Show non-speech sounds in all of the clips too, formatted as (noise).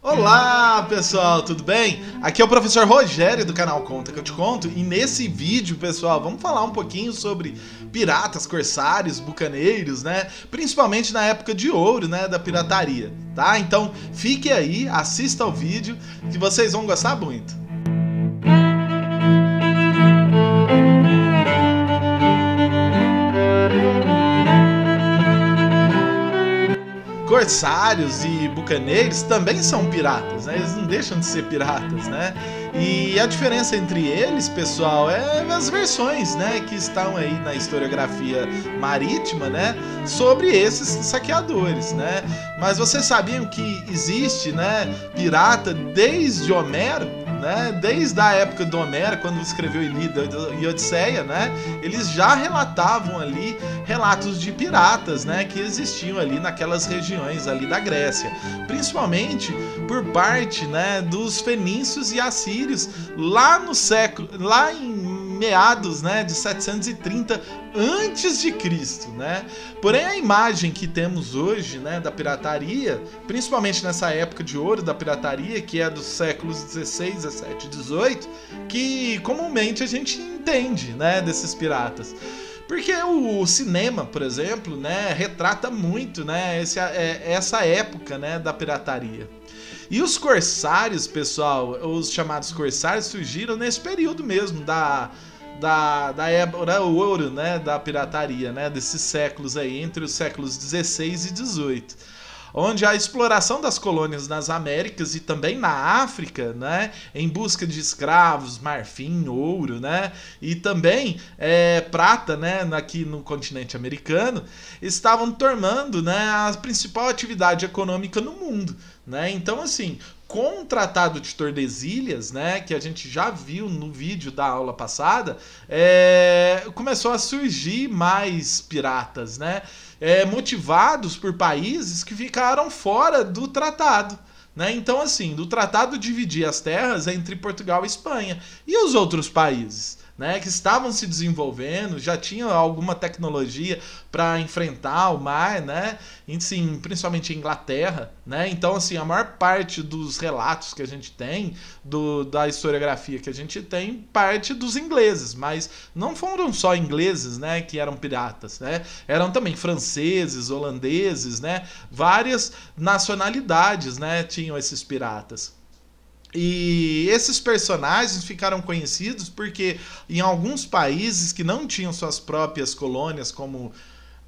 Olá pessoal, tudo bem? Aqui é o professor Rogério do canal Conta que eu te conto e nesse vídeo, pessoal, vamos falar um pouquinho sobre piratas, corsários, bucaneiros, né? Principalmente na época de ouro, né, da pirataria, tá? Então fique aí, assista ao vídeo que vocês vão gostar muito. Corsários e bucaneiros né, também são piratas, né? Eles não deixam de ser piratas, né? E a diferença entre eles, pessoal, é as versões, né, que estão aí na historiografia marítima, né, sobre esses saqueadores, né? Mas vocês sabiam que existe, né, pirata desde Homero? né? Desde a época do Homero, quando escreveu Ilíada e Odisseia, né? Eles já relatavam ali relatos de piratas, né? Que existiam ali naquelas regiões ali da Grécia, principalmente por parte, né? Dos fenícios e assírios lá no século, lá em meados né, de 730 antes de Cristo, né? Porém a imagem que temos hoje, né, da pirataria, principalmente nessa época de ouro da pirataria, que é dos séculos 16, 17, 18, que comumente a gente entende, né, desses piratas. Porque o cinema, por exemplo, né, retrata muito, né, esse, é, essa época, né, da pirataria. E os corsários, pessoal, os chamados corsários surgiram nesse período mesmo da da, da Ébora né, Ouro, né, da pirataria, né, desses séculos aí, entre os séculos 16 e 18 onde a exploração das colônias nas Américas e também na África, né, em busca de escravos, marfim, ouro, né, e também é, prata, né, aqui no continente americano, estavam tornando, né, a principal atividade econômica no mundo. Né? Então, assim, com o Tratado de Tordesilhas, né, que a gente já viu no vídeo da aula passada, é, começou a surgir mais piratas, né, é, motivados por países que ficaram fora do tratado. Né? Então, assim, do tratado dividir as terras entre Portugal e Espanha e os outros países né, que estavam se desenvolvendo, já tinham alguma tecnologia para enfrentar o mar, né, assim, principalmente a Inglaterra. Né? Então, assim, a maior parte dos relatos que a gente tem, do, da historiografia que a gente tem, parte dos ingleses, mas não foram só ingleses né, que eram piratas, né? eram também franceses, holandeses, né? várias nacionalidades né, tinham esses piratas. E esses personagens ficaram conhecidos porque em alguns países que não tinham suas próprias colônias, como,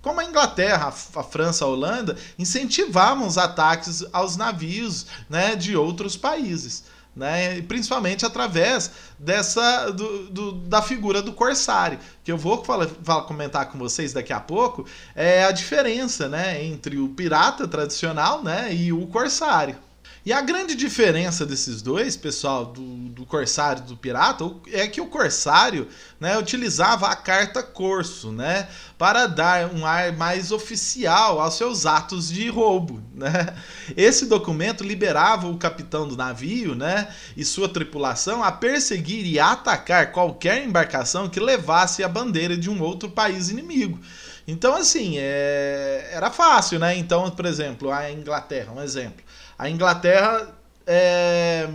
como a Inglaterra, a França, a Holanda, incentivavam os ataques aos navios né, de outros países. Né? principalmente através dessa do, do, da figura do corsário, que eu vou falar, falar, comentar com vocês daqui a pouco, é a diferença né, entre o pirata tradicional né, e o corsário. E a grande diferença desses dois, pessoal, do, do Corsário e do Pirata, é que o Corsário né, utilizava a carta Corso, né? Para dar um ar mais oficial aos seus atos de roubo, né? Esse documento liberava o capitão do navio, né? E sua tripulação a perseguir e atacar qualquer embarcação que levasse a bandeira de um outro país inimigo. Então, assim, é... era fácil, né? Então, por exemplo, a Inglaterra, um exemplo. A Inglaterra é,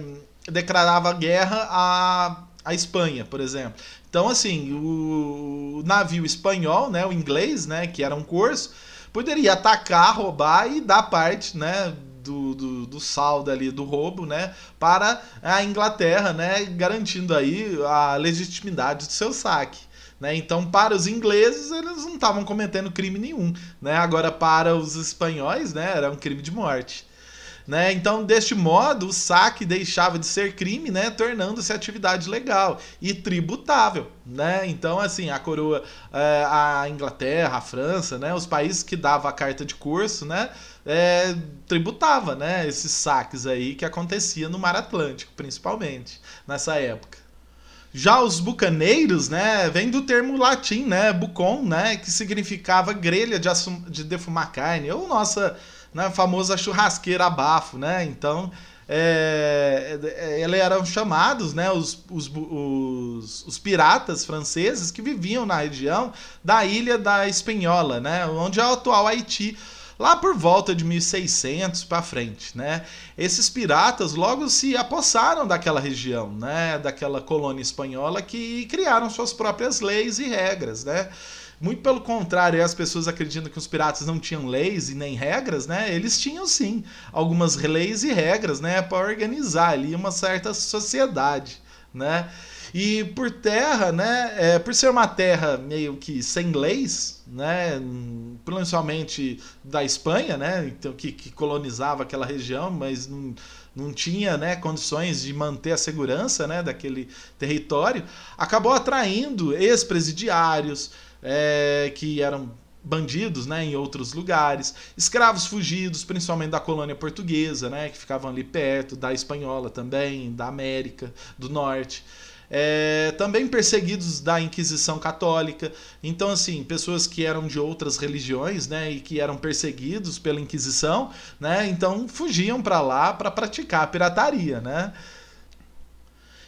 declarava guerra à, à Espanha, por exemplo. Então, assim, o navio espanhol, né, o inglês, né, que era um corso, poderia atacar, roubar e dar parte, né, do, do, do, saldo ali do roubo, né, para a Inglaterra, né, garantindo aí a legitimidade do seu saque. Né? Então, para os ingleses, eles não estavam cometendo crime nenhum. Né? Agora, para os espanhóis, né, era um crime de morte. Né? Então, deste modo, o saque deixava de ser crime, né? tornando-se atividade legal e tributável. Né? Então, assim, a coroa, eh, a Inglaterra, a França, né? os países que davam a carta de curso, né? É, tributava né? esses saques aí que acontecia no Mar Atlântico, principalmente, nessa época. Já os bucaneiros, né, vem do termo latim, né, bucon, né, que significava grelha de, de defumar carne, ou nossa né? famosa churrasqueira abafo, né? Então, é, é, é eram chamados né, os, os, os, os, piratas franceses que viviam na região da ilha da Espanhola, né, onde é o atual Haiti, lá por volta de 1600 para frente. Né. Esses piratas logo se apossaram daquela região, né, daquela colônia espanhola, que criaram suas próprias leis e regras. Né. Muito pelo contrário, as pessoas acreditam que os piratas não tinham leis e nem regras, né? Eles tinham sim algumas leis e regras, né, para organizar ali uma certa sociedade, né? E por terra, né, é, por ser uma terra meio que sem leis, né, principalmente da Espanha, né, então, que, que colonizava aquela região, mas não, não tinha né, condições de manter a segurança né, daquele território, acabou atraindo ex-presidiários, é, que eram bandidos né, em outros lugares, escravos fugidos, principalmente da colônia portuguesa, né, que ficavam ali perto, da espanhola também, da América do Norte. É, também perseguidos da Inquisição Católica. Então, assim, pessoas que eram de outras religiões, né, e que eram perseguidos pela Inquisição, né, então fugiam para lá para praticar a pirataria, né.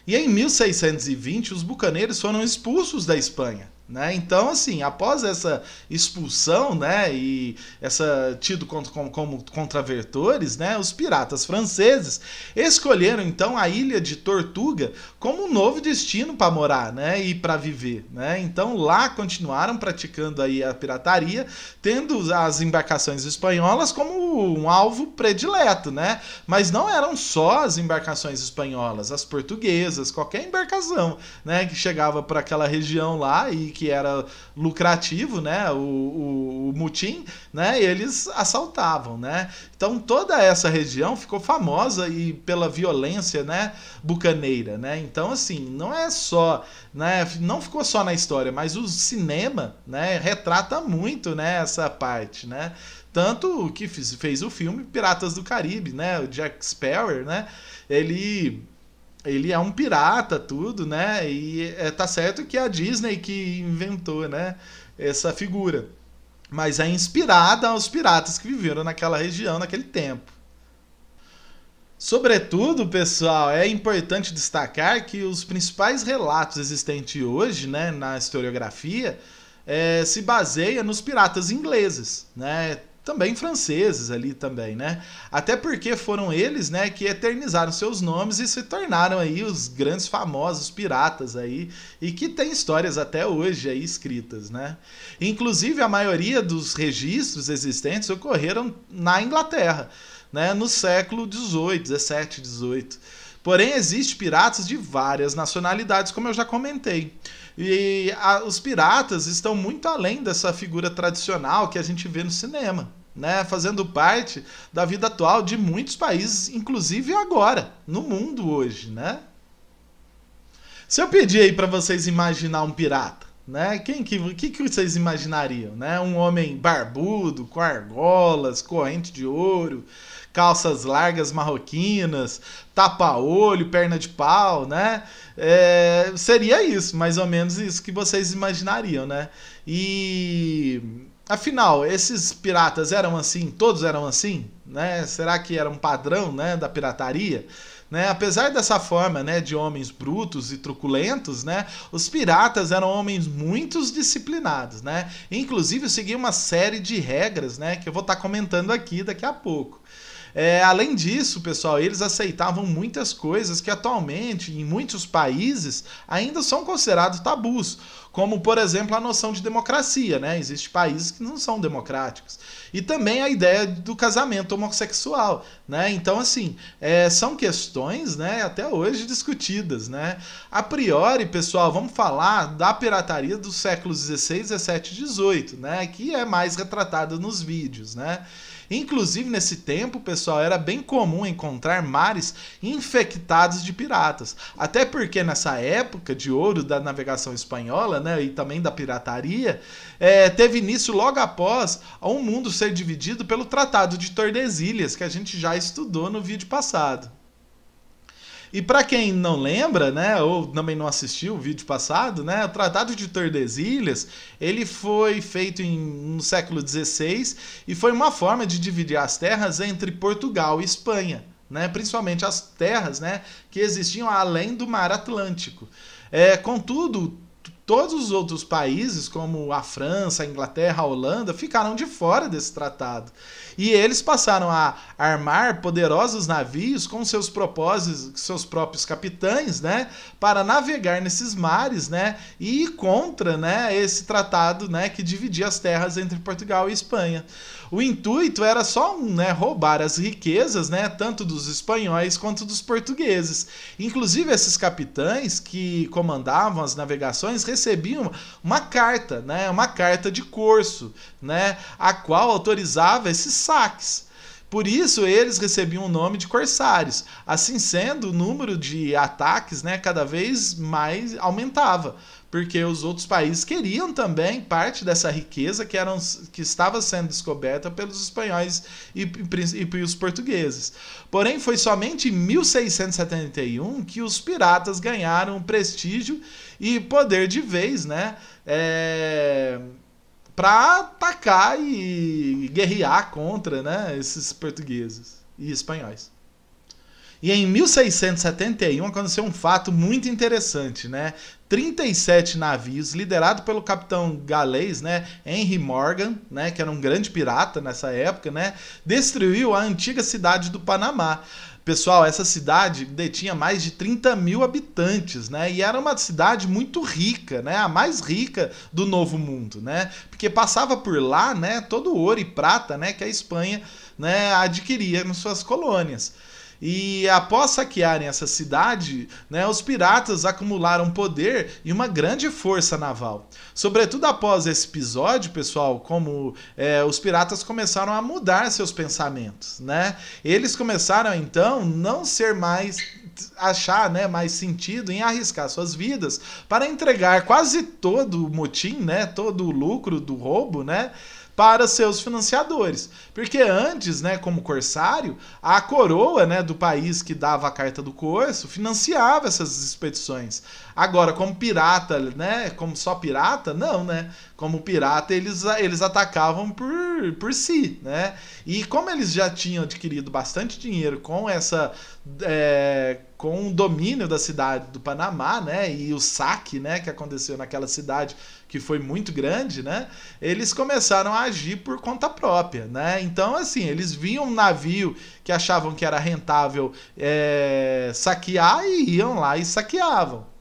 E em 1620, os bucaneiros foram expulsos da Espanha. Né? Então, assim, após essa expulsão né, e essa tido como, como contravertores, né, os piratas franceses escolheram então a ilha de Tortuga como um novo destino para morar né, e para viver. Né? Então, lá continuaram praticando aí a pirataria, tendo as embarcações espanholas como um alvo predileto. Né? Mas não eram só as embarcações espanholas, as portuguesas, qualquer embarcação né, que chegava para aquela região lá e que era lucrativo, né? O, o, o mutim, né? E eles assaltavam, né? Então toda essa região ficou famosa e pela violência, né? Bucaneira, né? Então assim, não é só, né? Não ficou só na história, mas o cinema, né? Retrata muito, né? Essa parte, né? Tanto que fez, fez o filme Piratas do Caribe, né? O Jack Sparrow, né? Ele ele é um pirata, tudo, né? E é, tá certo que é a Disney que inventou, né? Essa figura. Mas é inspirada aos piratas que viveram naquela região naquele tempo. Sobretudo, pessoal, é importante destacar que os principais relatos existentes hoje, né, na historiografia, é, se baseia nos piratas ingleses, né? também franceses ali também, né? Até porque foram eles, né, que eternizaram seus nomes e se tornaram aí os grandes famosos piratas aí e que tem histórias até hoje aí escritas, né? Inclusive a maioria dos registros existentes ocorreram na Inglaterra, né, no século 18, 17, 18. Porém, existem piratas de várias nacionalidades, como eu já comentei. E a, os piratas estão muito além dessa figura tradicional que a gente vê no cinema né, fazendo parte da vida atual de muitos países, inclusive agora, no mundo hoje, né? Se eu pedir aí para vocês imaginar um pirata, né? Quem que, que, que vocês imaginariam, né? Um homem barbudo, com argolas, corrente de ouro, calças largas marroquinas, tapa-olho, perna de pau, né? É, seria isso, mais ou menos isso que vocês imaginariam, né? E Afinal, esses piratas eram assim, todos eram assim, né? Será que era um padrão, né, da pirataria? Né? Apesar dessa forma, né, de homens brutos e truculentos, né, os piratas eram homens muito disciplinados, né? Inclusive seguiam uma série de regras, né, que eu vou estar tá comentando aqui daqui a pouco. É, além disso, pessoal, eles aceitavam muitas coisas que atualmente, em muitos países, ainda são considerados tabus, como por exemplo a noção de democracia, né? Existem países que não são democráticos. E também a ideia do casamento homossexual, né? Então, assim, é, são questões, né, até hoje discutidas, né? A priori, pessoal, vamos falar da pirataria dos séculos 16, 17 e 18, né? Que é mais retratada nos vídeos, né? Inclusive, nesse tempo, pessoal, era bem comum encontrar mares infectados de piratas. Até porque nessa época de ouro da navegação espanhola, né, né, e também da pirataria, é, teve início logo após um mundo ser dividido pelo Tratado de Tordesilhas, que a gente já estudou no vídeo passado. E para quem não lembra, né, ou também não assistiu o vídeo passado, né, o Tratado de Tordesilhas, ele foi feito em, no século XVI e foi uma forma de dividir as terras entre Portugal e Espanha, né, principalmente as terras, né, que existiam além do Mar Atlântico. É, contudo, Todos os outros países, como a França, a Inglaterra, a Holanda, ficaram de fora desse tratado. E eles passaram a armar poderosos navios com seus propósitos, seus próprios capitães, né, para navegar nesses mares, né, e ir contra, né, esse tratado, né, que dividia as terras entre Portugal e Espanha. O intuito era só um, né, roubar as riquezas, né, tanto dos espanhóis quanto dos portugueses. Inclusive esses capitães que comandavam as navegações recebiam uma carta, né, uma carta de corso, né, a qual autorizava esses saques. Por isso, eles recebiam o nome de corsários. Assim sendo, o número de ataques né, cada vez mais aumentava porque os outros países queriam também parte dessa riqueza que, eram, que estava sendo descoberta pelos espanhóis e, e, e pelos portugueses. Porém, foi somente em 1671 que os piratas ganharam prestígio e poder de vez, né? É, para atacar e guerrear contra né, esses portugueses e espanhóis. E em 1671 aconteceu um fato muito interessante, né? 37 navios, liderado pelo capitão galês, né, Henry Morgan, né, que era um grande pirata nessa época, né, destruiu a antiga cidade do Panamá. Pessoal, essa cidade detinha mais de 30 mil habitantes, né? E era uma cidade muito rica, né? A mais rica do Novo Mundo, né? Porque passava por lá, né? Todo o ouro e prata, né? Que a Espanha, né? Adquiria nas suas colônias. E após saquearem essa cidade, né, os piratas acumularam poder e uma grande força naval. Sobretudo após esse episódio, pessoal, como é, os piratas começaram a mudar seus pensamentos, né? Eles começaram então não ser mais achar né, mais sentido em arriscar suas vidas para entregar quase todo o motim, né, todo o lucro do roubo, né, para seus financiadores. Porque antes, né, como corsário, a coroa né, do país que dava a carta do corso financiava essas expedições. Agora, como pirata, né? Como só pirata, não, né? Como pirata, eles, eles atacavam por, por si, né? E como eles já tinham adquirido bastante dinheiro com essa. É, com o domínio da cidade do Panamá, né? E o saque, né? Que aconteceu naquela cidade que foi muito grande, né? Eles começaram a agir por conta própria, né? Então, assim, eles viam um navio que achavam que era rentável é, saquear e iam lá e saqueavam.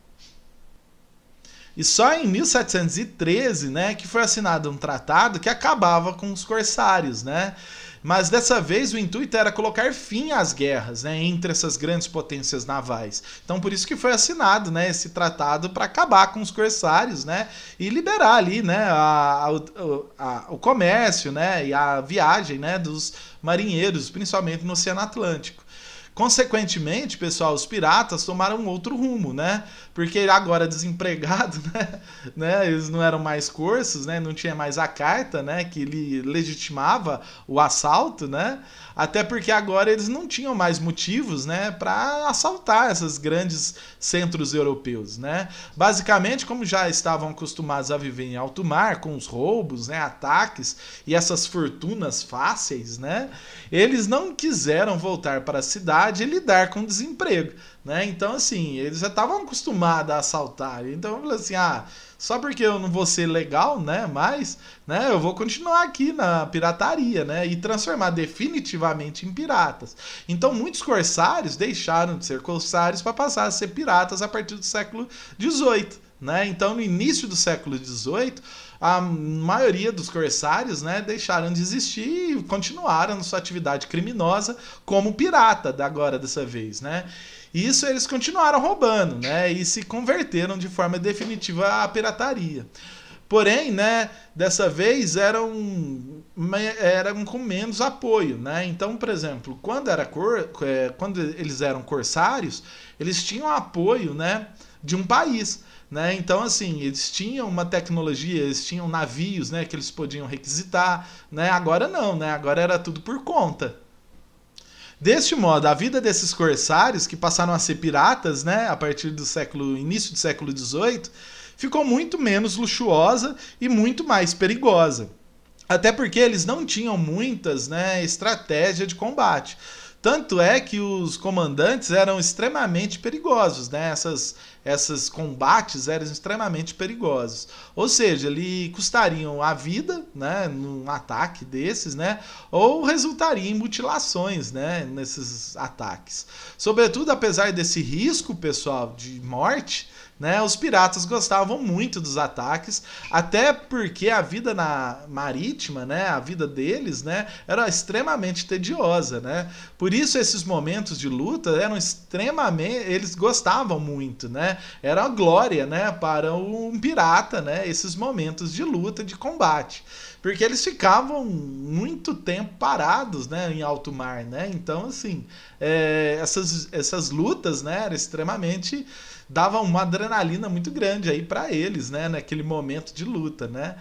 E só em 1713, né, que foi assinado um tratado que acabava com os corsários, né? Mas dessa vez o intuito era colocar fim às guerras, né, entre essas grandes potências navais. Então por isso que foi assinado, né, esse tratado para acabar com os corsários, né, e liberar ali, né, a, a, a, o comércio, né, e a viagem, né, dos marinheiros, principalmente no Oceano Atlântico. Consequentemente, pessoal, os piratas tomaram outro rumo, né? Porque agora desempregado, (laughs) né? né? Eles não eram mais cursos, né? Não tinha mais a carta, né? Que lhe legitimava o assalto, né? Até porque agora eles não tinham mais motivos, né, para assaltar esses grandes centros europeus, né? Basicamente, como já estavam acostumados a viver em alto mar com os roubos, né, ataques e essas fortunas fáceis, né? Eles não quiseram voltar para a cidade e lidar com o desemprego. Né? Então, assim, eles já estavam acostumados a assaltar. Então, eu falei assim: ah, só porque eu não vou ser legal, né? Mas, né, eu vou continuar aqui na pirataria, né? E transformar definitivamente em piratas. Então, muitos corsários deixaram de ser corsários para passar a ser piratas a partir do século XVIII, né? Então, no início do século XVIII, a maioria dos corsários, né, deixaram de existir e continuaram sua atividade criminosa como pirata, agora dessa vez, né? Isso eles continuaram roubando, né? E se converteram de forma definitiva à pirataria. Porém, né, dessa vez eram, eram com menos apoio, né? Então, por exemplo, quando, era cor, é, quando eles eram corsários, eles tinham apoio, né, de um país. Né? Então, assim, eles tinham uma tecnologia, eles tinham navios né, que eles podiam requisitar. Né? Agora não, né? agora era tudo por conta. Deste modo, a vida desses corsários, que passaram a ser piratas né, a partir do século, início do século XVIII, ficou muito menos luxuosa e muito mais perigosa. Até porque eles não tinham muitas né, estratégia de combate. Tanto é que os comandantes eram extremamente perigosos, né? Essas, esses combates eram extremamente perigosos. Ou seja, lhe custariam a vida, né? Num ataque desses, né? Ou resultariam em mutilações, né? Nesses ataques. Sobretudo, apesar desse risco, pessoal, de morte, né? Os piratas gostavam muito dos ataques, até porque a vida na marítima, né, a vida deles, né, era extremamente tediosa, né? Por isso esses momentos de luta eram extremamente, eles gostavam muito, né? Era a glória, né, para um pirata, né, esses momentos de luta, de combate porque eles ficavam muito tempo parados, né, em alto mar, né? Então, assim, é, essas, essas lutas, né, eram extremamente dava uma adrenalina muito grande aí para eles, né, naquele momento de luta, né?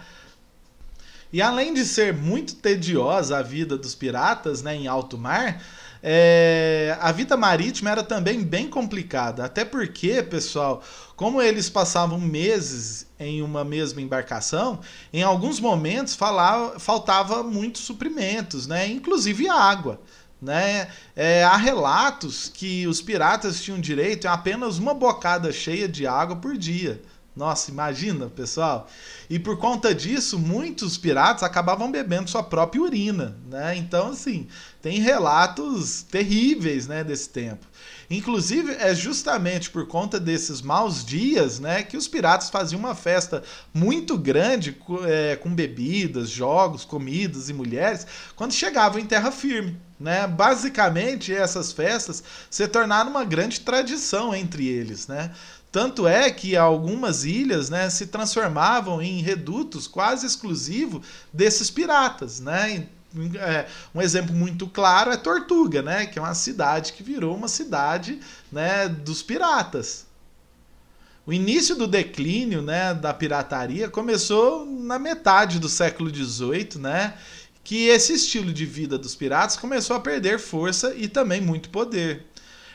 E além de ser muito tediosa a vida dos piratas, né, em alto mar, é, a vida marítima era também bem complicada, até porque, pessoal, como eles passavam meses em uma mesma embarcação, em alguns momentos falava, faltava muitos suprimentos, né? inclusive água. Né? É, há relatos que os piratas tinham direito a apenas uma bocada cheia de água por dia. Nossa, imagina, pessoal. E por conta disso, muitos piratas acabavam bebendo sua própria urina, né? Então, assim, tem relatos terríveis, né, desse tempo. Inclusive, é justamente por conta desses maus dias, né, que os piratas faziam uma festa muito grande é, com bebidas, jogos, comidas e mulheres quando chegavam em terra firme. Né? Basicamente, essas festas se tornaram uma grande tradição entre eles. Né? Tanto é que algumas ilhas né, se transformavam em redutos quase exclusivo desses piratas. Né? é, um exemplo muito claro é Tortuga, né? Que é uma cidade que virou uma cidade né, dos piratas. O início do declínio né, da pirataria começou na metade do século XVIII, né? Que esse estilo de vida dos piratas começou a perder força e também muito poder.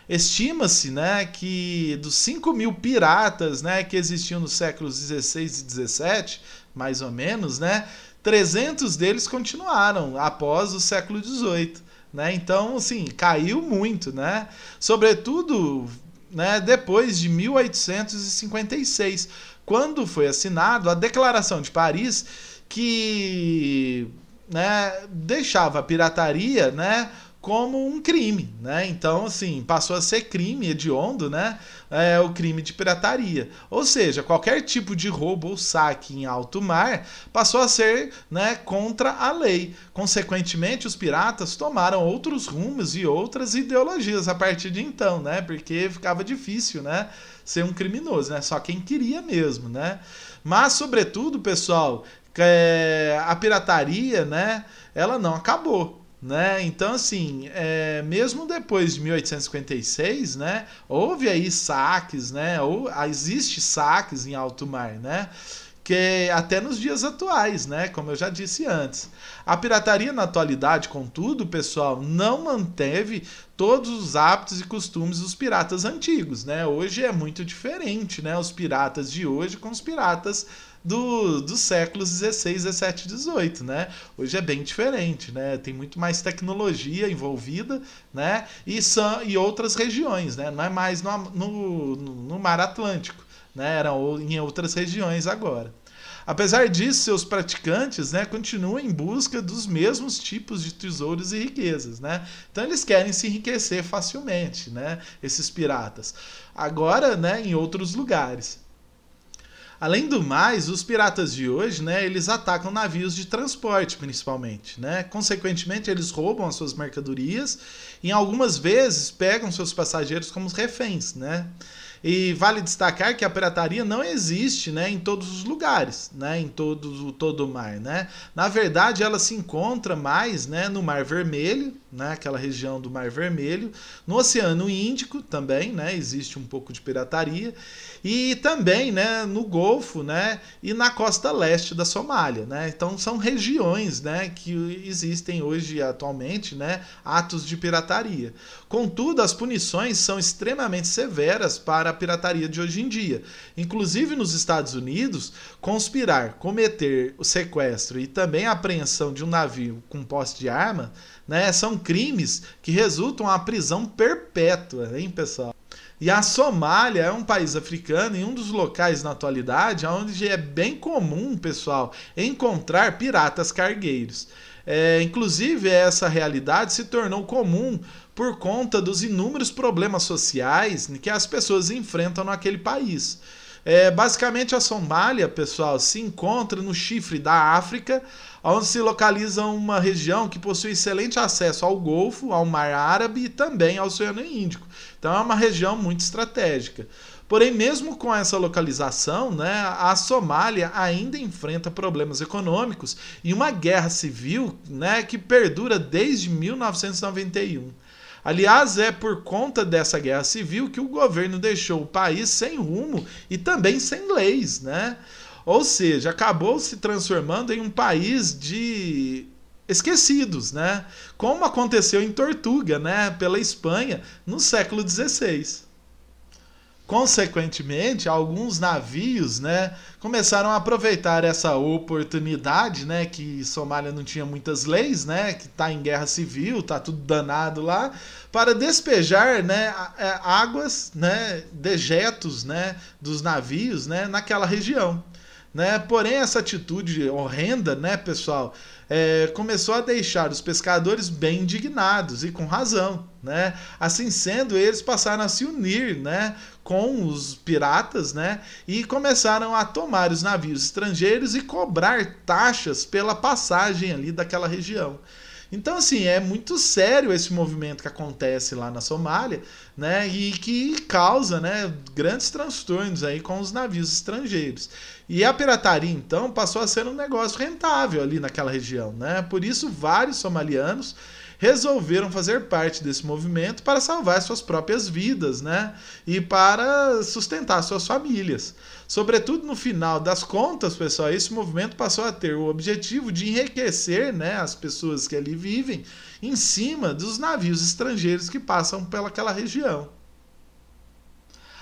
Estima-se né, que dos 5 mil piratas né, que existiam nos séculos XVI e XVII, mais ou menos, né, 300 deles continuaram após o século XVIII. Né? Então, assim, caiu muito, né? Sobretudo né, depois de 1856, quando foi assinado a Declaração de Paris, que né, deixava a pirataria né, como um crime, né? Então, assim, passou a ser crime hediondo, né? É, o crime de pirataria. Ou seja, qualquer tipo de roubo ou saque em alto mar passou a ser né, contra a lei. Consequentemente, os piratas tomaram outros rumos e outras ideologias a partir de então, né? Porque ficava difícil, né? Ser um criminoso, né? Só quem queria mesmo, né? Mas, sobretudo, pessoal, é, a pirataria, né? Ela não acabou né? Então, assim, é, mesmo depois de 1856, né, houve aí saques, né, ou ah, existe saques em alto mar, né? que é até nos dias atuais, né? Como eu já disse antes. A pirataria na atualidade, contudo, pessoal, não manteve todos os hábitos e costumes dos piratas antigos, né? Hoje é muito diferente, né? Os piratas de hoje com os piratas do, dos séculos 16, 17, 18, né? Hoje é bem diferente, né? Tem muito mais tecnologia envolvida, né? E, são, e outras regiões, né? Não é mais no, no, no Mar Atlântico né, eram em outras regiões agora. Apesar disso, seus praticantes né, continuam em busca dos mesmos tipos de tesouros e riquezas. Né? Então eles querem se enriquecer facilmente, né, esses piratas. Agora, né, em outros lugares. Além do mais, os piratas de hoje, né, eles atacam navios de transporte, principalmente, né? Consequentemente, eles roubam as suas mercadorias e algumas vezes pegam seus passageiros como reféns, né? E vale destacar que a pirataria não existe né, em todos os lugares, né, em todo, todo o mar. Né? Na verdade, ela se encontra mais né, no Mar Vermelho, né, aquela região do Mar Vermelho, no Oceano Índico também né, existe um pouco de pirataria, e também né, no Golfo né, e na costa leste da Somália. Né? Então, são regiões né, que existem hoje atualmente né, atos de pirataria. Contudo, as punições são extremamente severas para a pirataria de hoje em dia. Inclusive nos Estados Unidos, conspirar, cometer o sequestro e também a apreensão de um navio com posse de arma, né, são crimes que resultam a prisão perpétua, hein, pessoal? E a Somália é um país africano e um dos locais na atualidade onde é bem comum, pessoal, encontrar piratas cargueiros. É, inclusive, essa realidade se tornou comum por conta dos inúmeros problemas sociais que as pessoas enfrentam naquele país. É, basicamente, a Somália, pessoal, se encontra no chifre da África, onde se localiza uma região que possui excelente acesso ao Golfo, ao Mar Árabe e também ao Oceano Índico. Então, é uma região muito estratégica. Porém, mesmo com essa localização, né, a Somália ainda enfrenta problemas econômicos e uma guerra civil né, que perdura desde 1991. Aliás, é por conta dessa guerra civil que o governo deixou o país sem rumo e também sem leis, né? Ou seja, acabou se transformando em um país de esquecidos, né? Como aconteceu em Tortuga, né? Pela Espanha no século XVI. Consequentemente, alguns navios, né, começaram a aproveitar essa oportunidade, né, que Somália não tinha muitas leis, né, que tá em guerra civil, tá tudo danado lá, para despejar, né, é, águas, né, dejetos, né, dos navios, né, naquela região, né? Porém essa atitude horrenda, né, pessoal, é, começou a deixar os pescadores bem indignados e com razão. Né? Assim sendo, eles passaram a se unir né, com os piratas né, e começaram a tomar os navios estrangeiros e cobrar taxas pela passagem ali daquela região. Então, assim, é muito sério esse movimento que acontece lá na Somália, né? E que causa, né, grandes transtornos aí com os navios estrangeiros. E a pirataria, então, passou a ser um negócio rentável ali naquela região, né? Por isso, vários somalianos resolveram fazer parte desse movimento para salvar suas próprias vidas, né? E para sustentar suas famílias. Sobretudo no final das contas, pessoal, esse movimento passou a ter o objetivo de enriquecer né, as pessoas que ali vivem em cima dos navios estrangeiros que passam pelaquela região.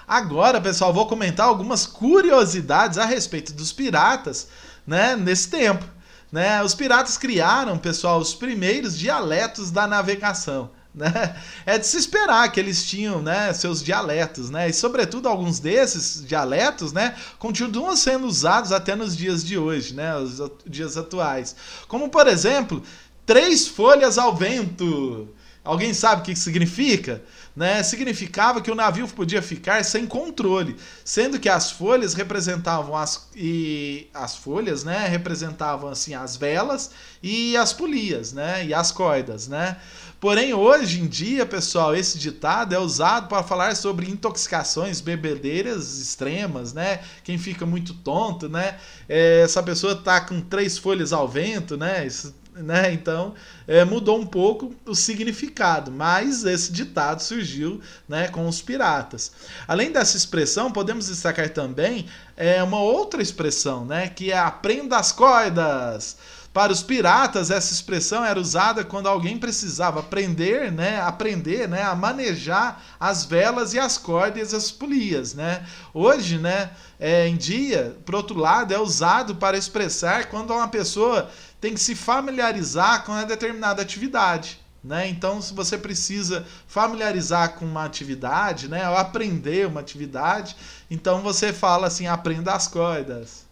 Agora, pessoal, vou comentar algumas curiosidades a respeito dos piratas né, nesse tempo. Né? Os piratas criaram, pessoal, os primeiros dialetos da navegação né? É de se esperar que eles tinham, né, seus dialetos, né? E sobretudo alguns desses dialetos, né, continuam sendo usados até nos dias de hoje, né, os dias atuais. Como por exemplo, três folhas ao vento. Alguém sabe o que significa? Né? Significava que o navio podia ficar sem controle, sendo que as folhas representavam as e as folhas, né, representavam assim as velas e as polias, né, e as cordas, né? Porém, hoje em dia, pessoal, esse ditado é usado para falar sobre intoxicações, bebedeiras extremas, né? Quem fica muito tonto, né? É, essa pessoa tá com três folhas ao vento, né? Isso né? Então é, mudou um pouco o significado, mas esse ditado surgiu né, com os piratas. Além dessa expressão, podemos destacar também é, uma outra expressão, né? Que é aprenda as cordas. Para os piratas, essa expressão era usada quando alguém precisava aprender, né, aprender, né, a manejar as velas e as cordas e as polias, né? Hoje, né, é, em dia, por outro lado, é usado para expressar quando uma pessoa tem que se familiarizar com uma determinada atividade. Né? Então, se você precisa familiarizar com uma atividade, né? ou aprender uma atividade, então você fala assim: aprenda as cordas.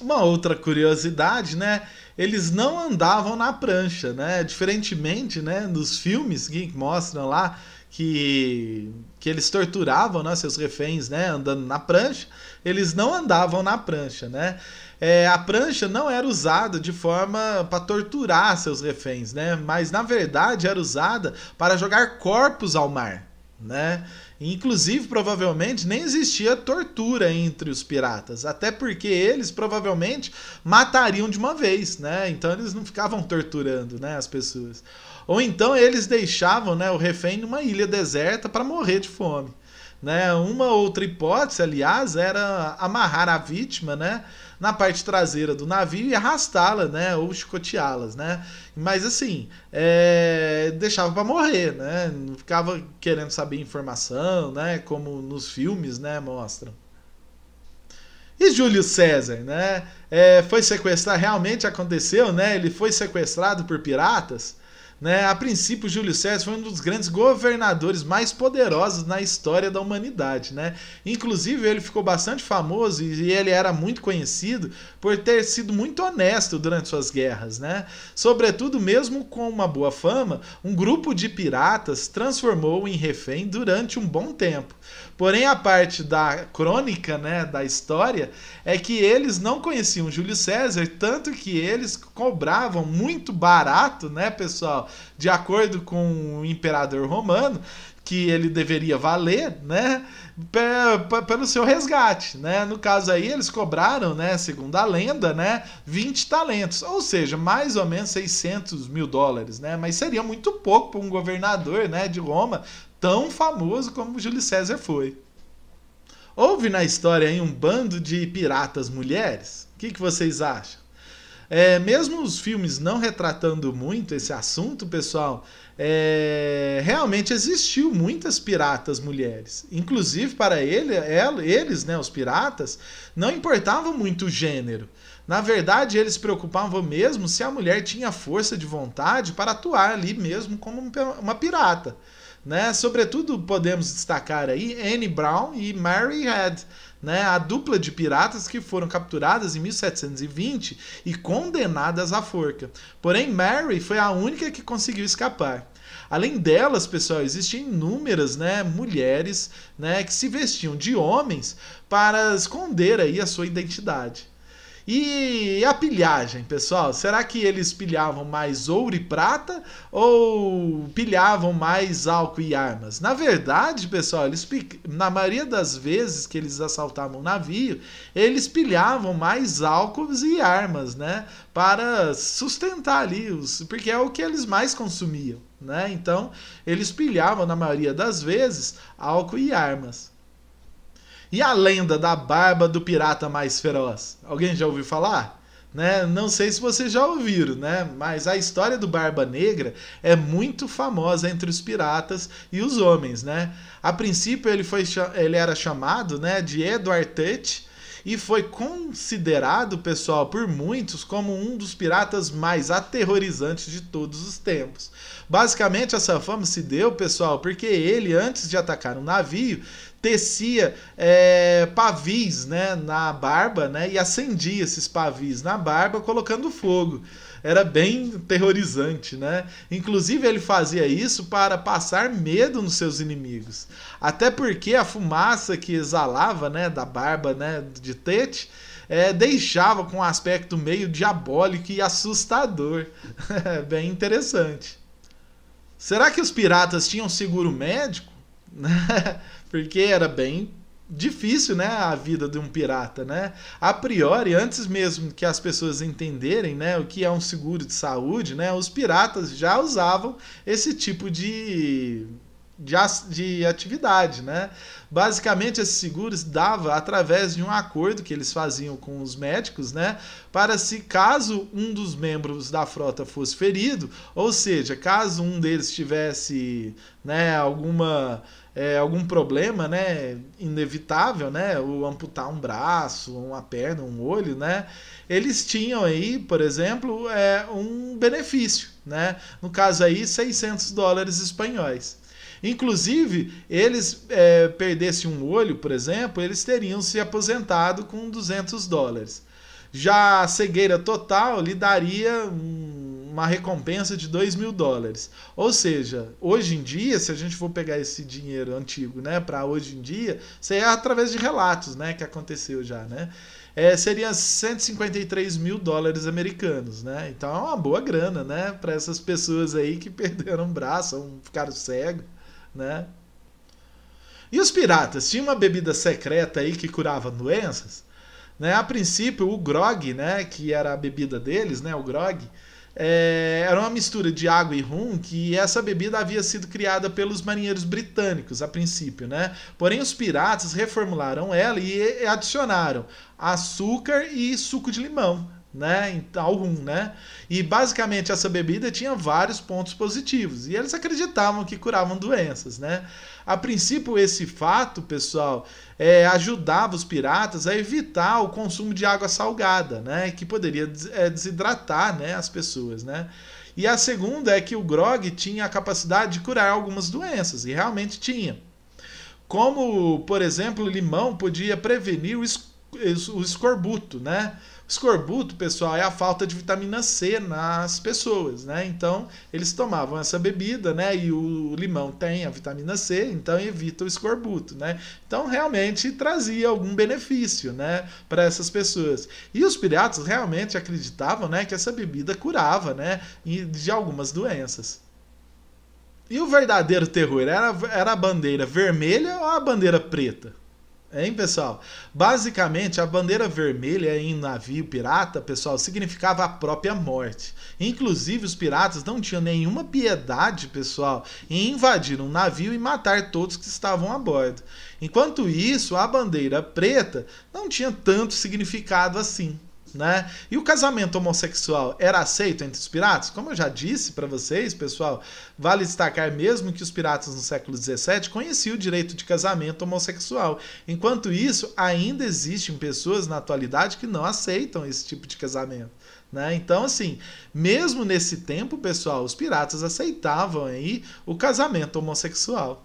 Uma outra curiosidade, né? Eles não andavam na prancha, né? Diferentemente, né, dos filmes que mostram lá que, que eles torturavam né, seus reféns, né, andando na prancha, eles não andavam na prancha, né? é, a prancha não era usada de forma para torturar seus reféns, né? Mas na verdade era usada para jogar corpos ao mar, né? Inclusive, provavelmente nem existia tortura entre os piratas, até porque eles provavelmente matariam de uma vez, né? Então eles não ficavam torturando, né, as pessoas. Ou então eles deixavam, né, o refém numa ilha deserta para morrer de fome, né? Uma outra hipótese, aliás, era amarrar a vítima, né, na parte traseira do navio e arrastá-la, né? Ou chicoteá-las, né? Mas assim, é... deixava para morrer, né? Não ficava querendo saber informação, né? Como nos filmes, né? Mostram. E Júlio César, né? É, foi sequestrado, realmente aconteceu, né? Ele foi sequestrado por piratas. Né? A princípio, Júlio César foi um dos grandes governadores mais poderosos na história da humanidade. Né? Inclusive, ele ficou bastante famoso e ele era muito conhecido por ter sido muito honesto durante suas guerras. Né? Sobretudo, mesmo com uma boa fama, um grupo de piratas transformou o em refém durante um bom tempo. Porém, a parte da crônica, né, da história, é que eles não conheciam Júlio César, tanto que eles cobravam muito barato, né, pessoal, de acordo com o imperador romano, que ele deveria valer, né? Pelo seu resgate, né? No caso aí, eles cobraram, né? Segundo a lenda, né? 20 talentos, ou seja, mais ou menos 600 mil dólares, né? Mas seria muito pouco para um governador, né? De Roma, tão famoso como Júlio César foi. Houve na história aí um bando de piratas mulheres? O que, que vocês acham? É, mesmo os filmes não retratando muito esse assunto, pessoal, é, realmente existiu muitas piratas mulheres. Inclusive, para ele, ela, eles, né, os piratas, não importava muito o gênero. Na verdade, eles preocupavam mesmo se a mulher tinha força de vontade para atuar ali mesmo como uma pirata. Né? Sobretudo podemos destacar aí Anne Brown e Mary Head, né, a dupla de piratas que foram capturadas em 1720 e condenadas à forca. Porém, Mary foi a única que conseguiu escapar. Além delas, pessoal, existem inúmeras né, mulheres né, que se vestiam de homens para esconder aí a sua identidade. E a pilhagem, pessoal? Será que eles pilhavam mais ouro e prata ou pilhavam mais álcool e armas? Na verdade, pessoal, eles na maioria das vezes que eles assaltavam navio, eles pilhavam mais álcool e armas, né? Para sustentar ali os, porque é o que eles mais consumiam, né? Então, eles pilhavam na maioria das vezes álcool e armas. E a lenda da barba do pirata mais feroz? Alguém já ouviu falar? Né? Não sei se vocês já ouviram, né? Mas a história do Barba Negra é muito famosa entre os piratas e os homens, né? A princípio ele foi ele era chamado, né, de Edward Tutt e foi considerado, pessoal, por muitos como um dos piratas mais aterrorizantes de todos os tempos. Basicamente essa fama se deu, pessoal, porque ele antes de atacar um navio, tecia é, pavis né, na barba né, e acendia esses pavis na barba colocando fogo. Era bem terrorizante, né? Inclusive ele fazia isso para passar medo nos seus inimigos. Até porque a fumaça que exalava, né, da barba, né, de Tete, é, deixava com um aspecto meio diabólico e assustador. (laughs) bem interessante. Será que os piratas tinham seguro médico? (laughs) Né? porque era bem difícil, né, a vida de um pirata, né? A priori, antes mesmo que as pessoas entenderem, né, o que é um seguro de saúde, né, os piratas já usavam esse tipo de de, atividade, né? Basicamente, esses seguros dava através de um acordo que eles faziam com os médicos, né? Para se caso um dos membros da frota fosse ferido, ou seja, caso um deles tivesse, né, alguma é, algum problema, né, inevitável, né, o amputar um braço, uma perna, um olho, né, eles tinham aí, por exemplo, é, um benefício, né, no caso aí 600 dólares espanhóis. Inclusive, eles é, perdessem um olho, por exemplo, eles teriam se aposentado com 200 dólares. Já a cegueira total lhe daria um uma recompensa de 2 mil dólares. Ou seja, hoje em dia, se a gente for pegar esse dinheiro antigo né, para hoje em dia, seria é através de relatos né, que aconteceu já. Né? É, seria 153 mil dólares americanos, né? Então é uma boa grana, né? Para essas pessoas aí que (laughs) perderam um braço, um ficaram cegos, né? E os piratas? Tinha uma bebida secreta aí que curava doenças? Né? A princípio, o grog, né? Que era a bebida deles, né? O grog é, era uma mistura de água e rum que essa bebida havia sido criada pelos marinheiros britânicos a princípio, né? Porém, os piratas reformularam ela e adicionaram açúcar e suco de limão né, então, ao né? E basicamente essa bebida tinha vários pontos positivos e eles acreditavam que curavam doenças, né? A princípio esse fato, pessoal, é, ajudava os piratas a evitar o consumo de água salgada, né, que poderia é, desidratar, né, as pessoas, né? E a segunda é que o grog tinha a capacidade de curar algumas doenças e realmente tinha. Como, por exemplo, o limão podia prevenir o, esc o escorbuto, né? Escorbuto, pessoal, é a falta de vitamina C nas pessoas, né? Então, eles tomavam essa bebida, né? E o limão tem a vitamina C, então evita o escorbuto, né? Então, realmente trazia algum benefício, né, para essas pessoas. E os piratas realmente acreditavam, né, que essa bebida curava, né, de algumas doenças. E o verdadeiro terror era, era a bandeira vermelha ou a bandeira preta? Hein, pessoal? Basicamente, a bandeira vermelha em navio pirata, pessoal, significava a própria morte. Inclusive, os piratas não tinham nenhuma piedade, pessoal, em invadir um navio e matar todos que estavam a bordo. Enquanto isso, a bandeira preta não tinha tanto significado assim né? E o casamento homossexual era aceito entre os piratas? Como eu já disse para vocês, pessoal, vale destacar mesmo que os piratas no século XVII conheciam o direito de casamento homossexual. Enquanto isso, ainda existem pessoas na atualidade que não aceitam esse tipo de casamento. Né? Então, assim, mesmo nesse tempo, pessoal, os piratas aceitavam aí o casamento homossexual.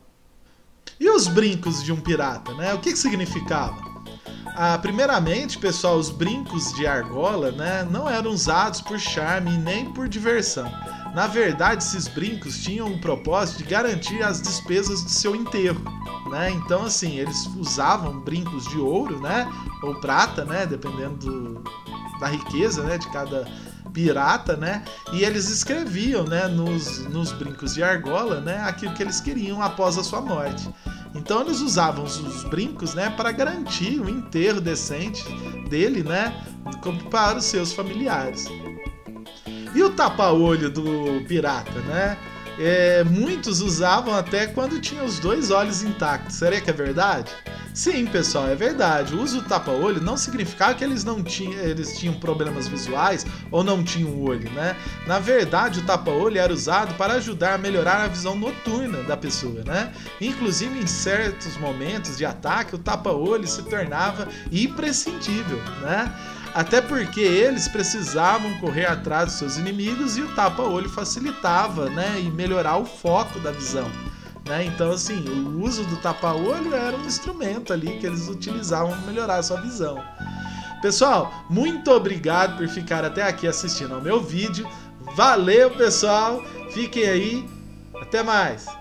E os brincos de um pirata, né? O que, que significava? Ah, primeiramente, pessoal, os brincos de argola né, não eram usados por charme nem por diversão. Na verdade, esses brincos tinham o propósito de garantir as despesas do seu enterro. Né? Então, assim, eles usavam brincos de ouro né, ou prata, né, dependendo do, da riqueza né, de cada pirata, né? E eles escreviam, né, nos, nos brincos de argola, né, aquilo que eles queriam após a sua morte. Então eles usavam os brincos, né, para garantir um enterro decente dele, né, para os seus familiares. E o tapa-olho do pirata, né? É, muitos usavam até quando tinha os dois olhos intactos. Será que é verdade? Sim, pessoal, é verdade. O uso do tapa-olho não significava que eles não tinham, eles tinham problemas visuais ou não tinham olho, né? Na verdade, o tapa-olho era usado para ajudar a melhorar a visão noturna da pessoa, né? Inclusive, em certos momentos de ataque, o tapa-olho se tornava imprescindível, né? Até porque eles precisavam correr atrás dos seus inimigos e o tapa-olho facilitava, né, e melhorar o foco da visão. Né? Então, assim, o uso do tapa-olho era um instrumento ali que eles utilizavam para melhorar a sua visão. Pessoal, muito obrigado por ficar até aqui assistindo ao meu vídeo. Valeu, pessoal. Fiquem aí. Até mais.